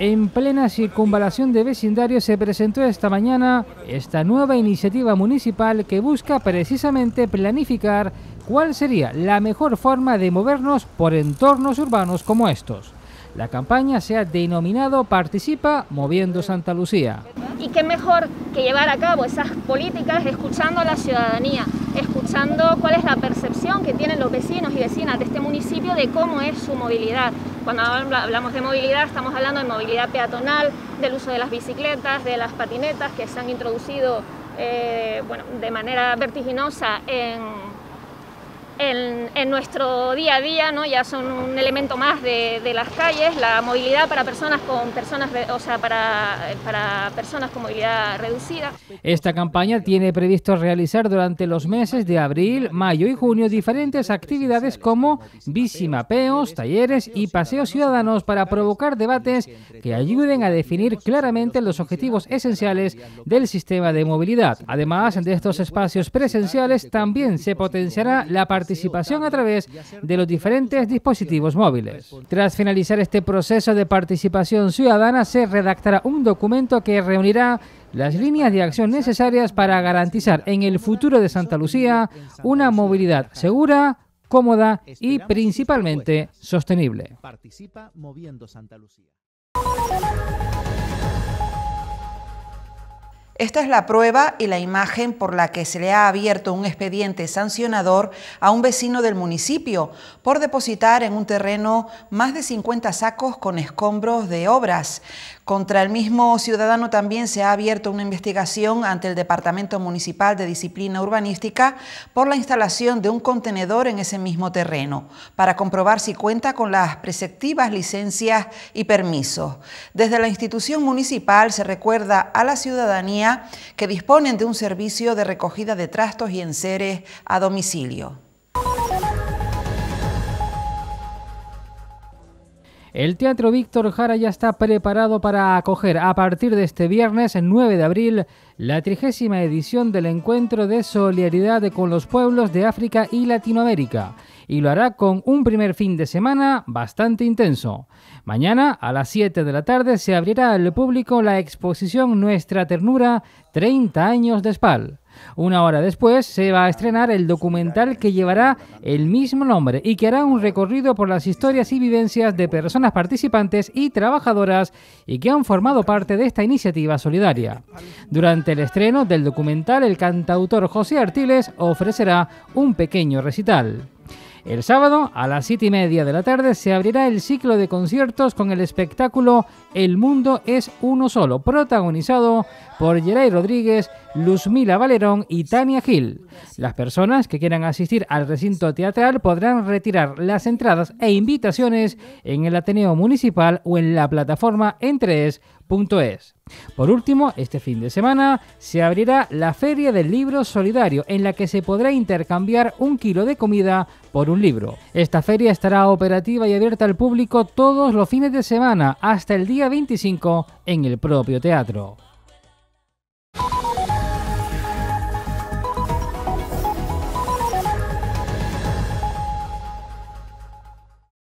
En plena circunvalación de vecindarios se presentó esta mañana esta nueva iniciativa municipal que busca precisamente planificar cuál sería la mejor forma de movernos por entornos urbanos como estos. La campaña se ha denominado Participa Moviendo Santa Lucía. Y qué mejor que llevar a cabo esas políticas escuchando a la ciudadanía, escuchando cuál es la percepción que tienen los vecinos y vecinas de este municipio de cómo es su movilidad, cuando hablamos de movilidad estamos hablando de movilidad peatonal, del uso de las bicicletas, de las patinetas que se han introducido eh, de manera vertiginosa en en, nuestro día a día, ¿no? ya son un elemento más de, las calles, la movilidad para personas con personas, o sea, para, para personas con movilidad reducida. Esta campaña tiene previsto realizar durante los meses de abril, mayo y junio diferentes actividades como mapeos, talleres y paseos ciudadanos para provocar debates que ayuden a definir claramente los objetivos esenciales del sistema de movilidad. Además de estos espacios presenciales, también se potenciará la participación participación a través de los diferentes dispositivos móviles. Tras finalizar este proceso de participación ciudadana, se redactará un documento que reunirá las líneas de acción necesarias para garantizar en el futuro de Santa Lucía una movilidad segura, cómoda y principalmente sostenible. Esta es la prueba y la imagen por la que se le ha abierto un expediente sancionador a un vecino del municipio por depositar en un terreno más de 50 sacos con escombros de obras. Contra el mismo ciudadano también se ha abierto una investigación ante el Departamento Municipal de Disciplina Urbanística por la instalación de un contenedor en ese mismo terreno, para comprobar si cuenta con las preceptivas licencias y permisos. Desde la institución municipal se recuerda a la ciudadanía que disponen de un servicio de recogida de trastos y enseres a domicilio. El Teatro Víctor Jara ya está preparado para acoger a partir de este viernes, el 9 de abril, la trigésima edición del encuentro de solidaridad con los pueblos de África y Latinoamérica, y lo hará con un primer fin de semana bastante intenso. Mañana, a las 7 de la tarde, se abrirá al público la exposición Nuestra Ternura, 30 años de SPAL. Una hora después se va a estrenar el documental que llevará el mismo nombre y que hará un recorrido por las historias y vivencias de personas participantes y trabajadoras y que han formado parte de esta iniciativa solidaria. Durante el estreno del documental, el cantautor José Artiles ofrecerá un pequeño recital. El sábado, a las 7 y media de la tarde, se abrirá el ciclo de conciertos con el espectáculo El Mundo es Uno Solo, protagonizado por Geray Rodríguez, Luzmila Valerón y Tania Gil. Las personas que quieran asistir al recinto teatral podrán retirar las entradas e invitaciones en el Ateneo Municipal o en la plataforma en .es. Por último, este fin de semana se abrirá la Feria del Libro Solidario, en la que se podrá intercambiar un kilo de comida por un libro. Esta feria estará operativa y abierta al público todos los fines de semana, hasta el día 25 en el propio teatro.